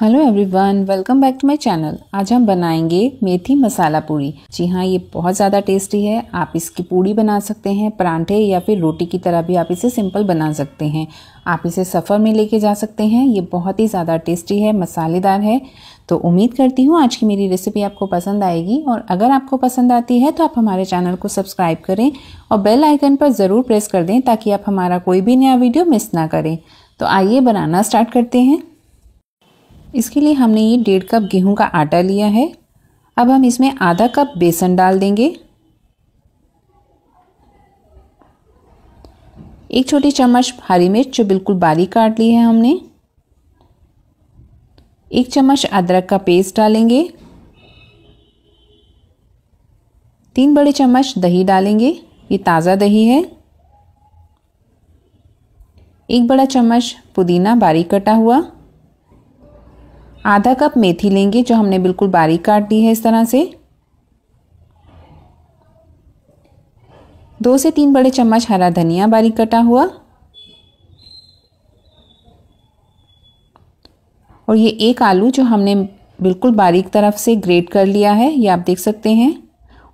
hello everyone welcome back to my channel आज हम बनाएंगे मेथी मसाला पूरी जी हाँ ये बहुत ज़्यादा टेस्टी है आप इसकी पूड़ी बना सकते हैं परांठे या फिर रोटी की तरह भी आप इसे सिंपल बना सकते हैं आप इसे सफ़र में लेके जा सकते हैं ये बहुत ही ज़्यादा टेस्टी है मसालेदार है तो उम्मीद करती हूँ आज की मेरी रेसिपी आपको पसंद आएगी और अगर आपको पसंद आती है तो आप हमारे चैनल को सब्सक्राइब करें और बेल आइकन पर ज़रूर प्रेस कर दें ताकि आप हमारा कोई भी नया वीडियो मिस ना करें तो आइए बनाना स्टार्ट करते हैं इसके लिए हमने ये डेढ़ कप गेहूं का आटा लिया है अब हम इसमें आधा कप बेसन डाल देंगे एक छोटी चम्मच हरी मिर्च जो बिल्कुल बारीक काट ली है हमने एक चम्मच अदरक का पेस्ट डालेंगे तीन बड़े चम्मच दही डालेंगे ये ताज़ा दही है एक बड़ा चम्मच पुदीना बारीक कटा हुआ आधा कप मेथी लेंगे जो हमने बिल्कुल बारीक काट दी है इस तरह से दो से तीन बड़े चम्मच हरा धनिया बारीक कटा हुआ और ये एक आलू जो हमने बिल्कुल बारीक तरफ से ग्रेट कर लिया है ये आप देख सकते हैं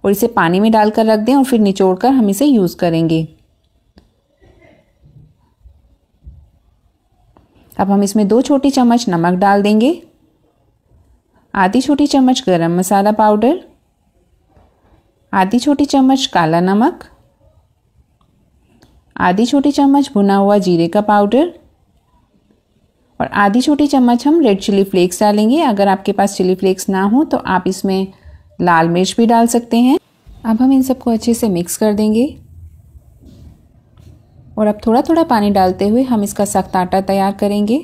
और इसे पानी में डालकर रख दें और फिर निचोड़ कर हम इसे यूज़ करेंगे अब हम इसमें दो छोटी चम्मच नमक डाल देंगे आधी छोटी चम्मच गरम मसाला पाउडर आधी छोटी चम्मच काला नमक आधी छोटी चम्मच भुना हुआ जीरे का पाउडर और आधी छोटी चम्मच हम रेड चिली फ्लेक्स डालेंगे अगर आपके पास चिली फ्लेक्स ना हो तो आप इसमें लाल मिर्च भी डाल सकते हैं अब हम इन सबको अच्छे से मिक्स कर देंगे और अब थोड़ा थोड़ा पानी डालते हुए हम इसका सख्त आटा तैयार करेंगे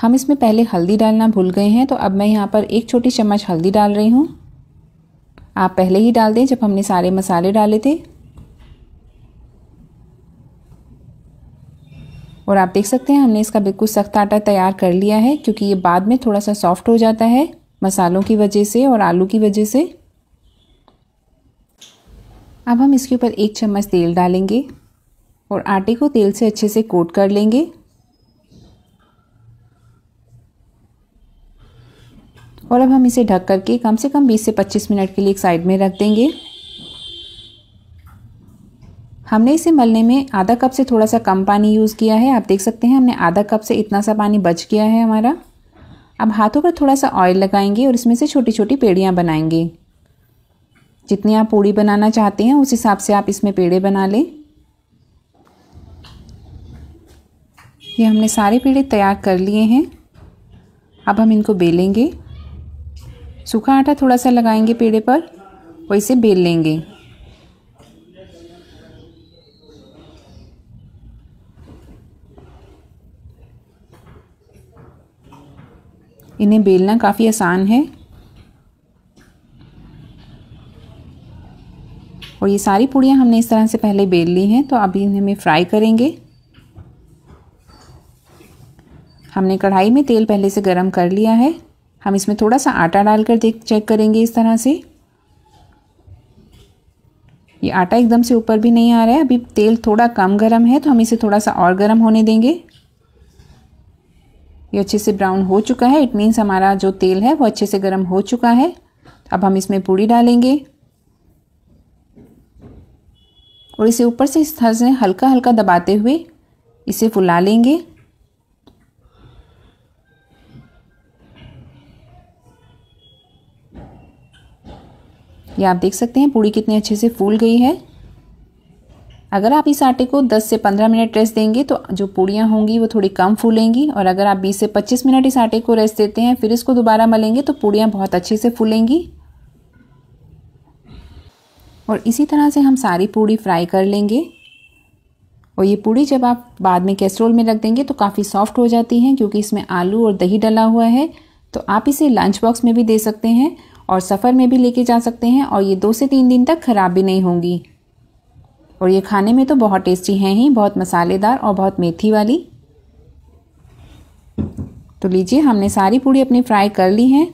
हम इसमें पहले हल्दी डालना भूल गए हैं तो अब मैं यहाँ पर एक छोटी चम्मच हल्दी डाल रही हूँ आप पहले ही डाल दें जब हमने सारे मसाले डाले थे और आप देख सकते हैं हमने इसका बिल्कुल सख्त आटा तैयार कर लिया है क्योंकि ये बाद में थोड़ा सा सॉफ्ट हो जाता है मसालों की वजह से और आलू की वजह से अब हम इसके ऊपर एक चम्मच तेल डालेंगे और आटे को तेल से अच्छे से कोट कर लेंगे और अब हम इसे ढक करके कम से कम 20 से 25 मिनट के लिए एक साइड में रख देंगे हमने इसे मलने में आधा कप से थोड़ा सा कम पानी यूज़ किया है आप देख सकते हैं हमने आधा कप से इतना सा पानी बच गया है हमारा अब हाथों पर थोड़ा सा ऑयल लगाएंगे और इसमें से छोटी छोटी पेड़ियाँ बनाएंगे जितनी आप पूड़ी बनाना चाहते हैं उस हिसाब से आप इसमें पेड़े बना लें ये हमने सारे पेड़े तैयार कर लिए हैं अब हम इनको बेलेंगे सूखा आटा थोड़ा सा लगाएंगे पेड़े पर और इसे बेल लेंगे इन्हें बेलना काफ़ी आसान है और ये सारी पूड़ियाँ हमने इस तरह से पहले बेल ली हैं तो अभी इन्हें हमें फ्राई करेंगे हमने कढ़ाई में तेल पहले से गरम कर लिया है हम इसमें थोड़ा सा आटा डालकर देख चेक करेंगे इस तरह से ये आटा एकदम से ऊपर भी नहीं आ रहा है अभी तेल थोड़ा कम गर्म है तो हम इसे थोड़ा सा और गर्म होने देंगे ये अच्छे से ब्राउन हो चुका है इट मीन्स हमारा जो तेल है वो अच्छे से गर्म हो चुका है अब हम इसमें पूड़ी डालेंगे और इसे ऊपर से इस तरह से हल्का हल्का दबाते हुए इसे फुला लेंगे ये आप देख सकते हैं पूड़ी कितनी अच्छे से फूल गई है अगर आप इस आटे को 10 से 15 मिनट रेस्ट देंगे तो जो पूड़ियाँ होंगी वो थोड़ी कम फूलेंगी और अगर आप 20 से 25 मिनट इस आटे को रेस्ट देते हैं फिर इसको दोबारा मलेंगे तो पूड़ियाँ बहुत अच्छे से फूलेंगी और इसी तरह से हम सारी पूड़ी फ्राई कर लेंगे और ये पूड़ी जब आप बाद में कैसरोल में रख देंगे तो काफ़ी सॉफ्ट हो जाती हैं क्योंकि इसमें आलू और दही डला हुआ है तो आप इसे लंच बॉक्स में भी दे सकते हैं और सफ़र में भी लेके जा सकते हैं और ये दो से तीन दिन तक ख़राब भी नहीं होंगी और ये खाने में तो बहुत टेस्टी हैं ही बहुत मसालेदार और बहुत मेथी वाली तो लीजिए हमने सारी पूड़ी अपनी फ्राई कर ली हैं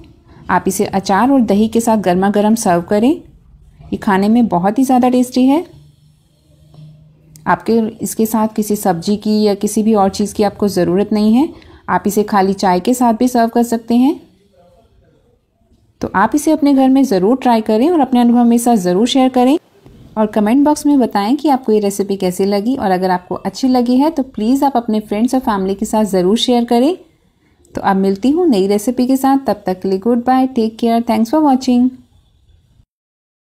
आप इसे अचार और दही के साथ गर्मा गर्म सर्व करें ये खाने में बहुत ही ज़्यादा टेस्टी है आपके इसके साथ किसी सब्जी की या किसी भी और चीज़ की आपको ज़रूरत नहीं है आप इसे खाली चाय के साथ भी सर्व कर सकते हैं तो आप इसे अपने घर में ज़रूर ट्राई करें और अपने अनुभव मेरे साथ ज़रूर शेयर करें और कमेंट बॉक्स में बताएं कि आपको ये रेसिपी कैसी लगी और अगर आपको अच्छी लगी है तो प्लीज़ आप अपने फ्रेंड्स और फैमिली के साथ ज़रूर शेयर करें तो अब मिलती हूँ नई रेसिपी के साथ तब तक के लिए goodbye take care thanks for watching